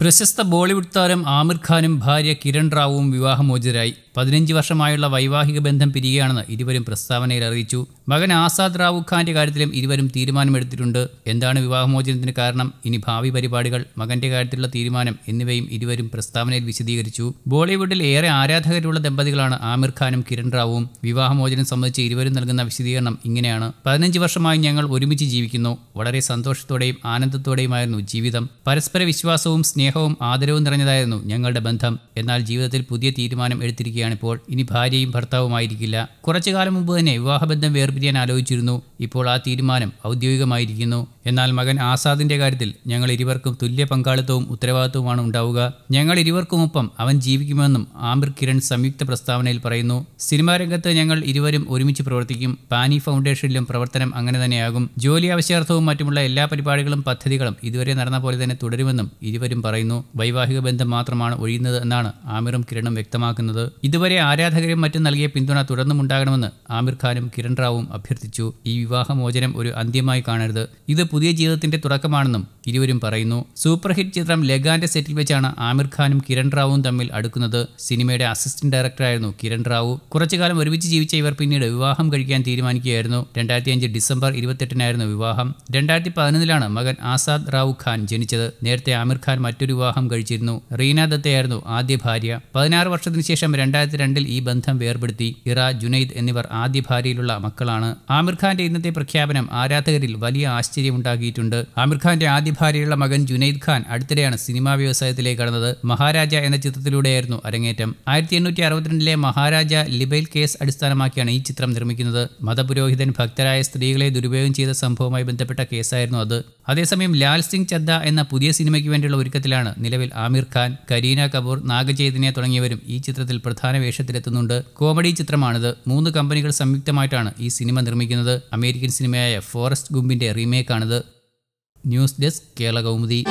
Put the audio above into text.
പ്രശസ്ത ബോളിവുഡ് താരം ആമിർ ഖാനും ഭാര്യ കിരൺ റാവുവും വിവാഹമോചിതരായി പതിനഞ്ച് വർഷമായുള്ള വൈവാഹിക ബന്ധം പിരിയുകയാണെന്ന് ഇരുവരും പ്രസ്താവനയിൽ അറിയിച്ചു മകൻ ആസാദ് റാവു ഖാന്റെ കാര്യത്തിലും ഇരുവരും തീരുമാനമെടുത്തിട്ടുണ്ട് എന്താണ് വിവാഹമോചനത്തിന് കാരണം ഇനി ഭാവി പരിപാടികൾ മകന്റെ കാര്യത്തിലുള്ള തീരുമാനം എന്നിവയും ഇരുവരും പ്രസ്താവനയിൽ വിശദീകരിച്ചു ബോളിവുഡിൽ ഏറെ ആരാധകരുള്ള ദമ്പതികളാണ് ആമിർ ഖാനും കിരൺ റാവുവും വിവാഹമോചനം സംബന്ധിച്ച് ഇരുവരും നൽകുന്ന വിശദീകരണം ഇങ്ങനെയാണ് പതിനഞ്ച് വർഷമായി ഞങ്ങൾ ഒരുമിച്ച് ജീവിക്കുന്നു വളരെ സന്തോഷത്തോടെയും ആനന്ദത്തോടെയുമായിരുന്നു ജീവിതം പരസ്പര വിശ്വാസവും സ്നേഹവും ആദരവും നിറഞ്ഞതായിരുന്നു ഞങ്ങളുടെ ബന്ധം എന്നാൽ ജീവിതത്തിൽ പുതിയ തീരുമാനം എടുത്തിരിക്കുകയാണിപ്പോൾ ഇനി ഭാര്യയും ഭർത്താവുമായിരിക്കില്ല കുറച്ചു കാലം മുമ്പ് തന്നെ വിവാഹബന്ധം വേർപിരിയാൻ ആലോചിച്ചിരുന്നു ഇപ്പോൾ ആ തീരുമാനം ഔദ്യോഗികമായിരിക്കുന്നു എന്നാൽ മകൻ ആസാദിന്റെ കാര്യത്തിൽ ഞങ്ങൾ ഇരുവർക്കും തുല്യ പങ്കാളിത്തവും ഉത്തരവാദിത്വമാണ് ഉണ്ടാവുക ഞങ്ങൾ ഇരുവർക്കുമൊപ്പം അവൻ ജീവിക്കുമെന്നും ആമിർ കിരൺ സംയുക്ത പ്രസ്താവനയിൽ പറയുന്നു സിനിമാ രംഗത്ത് ഞങ്ങൾ ഇരുവരും ഒരുമിച്ച് പ്രവർത്തിക്കും പാനി ഫൗണ്ടേഷനിലും പ്രവർത്തനം അങ്ങനെ തന്നെയാകും ജോലി ആവശ്യാർത്ഥവും മറ്റുമുള്ള എല്ലാ പരിപാടികളും പദ്ധതികളും ഇതുവരെ നടന്ന പോലെ തന്നെ തുടരുമെന്നും ഇരുവരും പറയും പറയുന്നു വൈവാഹിക ബന്ധം മാത്രമാണ് ഒഴിയുന്നത് എന്നാണ് ആമിറും കിരണും വ്യക്തമാക്കുന്നത് ഇതുവരെ ആരാധകരും മറ്റും നൽകിയ പിന്തുണ തുടർന്നുമുണ്ടാകണമെന്ന് ആമിർ ഖാനും കിരൺ റാവും അഭ്യർത്ഥിച്ചു ഈ വിവാഹമോചനം ഒരു അന്ത്യമായി കാണരുത് ഇത് പുതിയ ജീവിതത്തിന്റെ തുടക്കമാണെന്നും ഇരുവരും പറയുന്നു സൂപ്പർ ഹിറ്റ് ചിത്രം ലഗാന്റെ സെറ്റിൽ വെച്ചാണ് ആമിർ ഖാനും കിരൺ റാവും തമ്മിൽ അടുക്കുന്നത് സിനിമയുടെ അസിസ്റ്റന്റ് ഡയറക്ടറായിരുന്നു കിരൺ റാവു കുറച്ചുകാലം ഒരുമിച്ച് ജീവിച്ച ഇവർ പിന്നീട് വിവാഹം കഴിക്കാൻ തീരുമാനിക്കുകയായിരുന്നു രണ്ടായിരത്തി അഞ്ച് ഡിസംബർ ഇരുപത്തെട്ടിനായിരുന്നു വിവാഹം രണ്ടായിരത്തി പതിനൊന്നിലാണ് മകൻ ആസാദ് റാവു ഖാൻ ജനിച്ചത് നേരത്തെ ആമിർ ഖാൻ മറ്റൊരു മറ്റൊരു വിവാഹം കഴിച്ചിരുന്നു റീന ദത്തയായിരുന്നു ആദ്യ ഭാര്യ പതിനാറ് വർഷത്തിന് ശേഷം രണ്ടായിരത്തി രണ്ടിൽ ഈ ബന്ധം വേർപെടുത്തി ഇറ ജുനൈദ് എന്നിവർ ആദ്യ ഭാര്യയിലുള്ള മക്കളാണ് ആമിർ ഖാന്റെ ഇന്നത്തെ പ്രഖ്യാപനം ആരാധകരിൽ വലിയ ഉണ്ടാക്കിയിട്ടുണ്ട് ആമിർ ഖാന്റെ ആദ്യ ഭാര്യയുള്ള മകൻ ജുനൈദ് ഖാൻ അടുത്തിടെയാണ് സിനിമാ വ്യവസായത്തിലേക്ക് കടന്നത് മഹാരാജ എന്ന ചിത്രത്തിലൂടെയായിരുന്നു അരങ്ങേറ്റം ആയിരത്തി എണ്ണൂറ്റി അറുപത്തിരണ്ടിലെ മഹാരാജ ലിബൈൽ കേസ് അടിസ്ഥാനമാക്കിയാണ് ഈ ചിത്രം നിർമ്മിക്കുന്നത് മതപുരോഹിതൻ ഭക്തരായ സ്ത്രീകളെ ദുരുപയോഗം ചെയ്ത സംഭവവുമായി ബന്ധപ്പെട്ട കേസായിരുന്നു അത് അതേസമയം ലാൽ സിംഗ് ചദ്ദ എന്ന പുതിയ സിനിമയ്ക്ക് വേണ്ടിയുള്ള ഒരുക്കത്തിലാണ് ചിത്രങ്ങളിലാണ് നിലവിൽ ആമിർ ഖാൻ കരീന കപൂർ നാഗചൈതന്യ തുടങ്ങിയവരും ഈ ചിത്രത്തിൽ പ്രധാന വേഷത്തിലെത്തുന്നുണ്ട് കോമഡി ചിത്രമാണിത് മൂന്ന് കമ്പനികൾ സംയുക്തമായിട്ടാണ് ഈ സിനിമ നിർമ്മിക്കുന്നത് അമേരിക്കൻ സിനിമയായ ഫോറസ്റ്റ് ഗുംബിന്റെ റീമേക്കാണിത് ന്യൂസ് ഡെസ്ക് കേരള കൗമുദി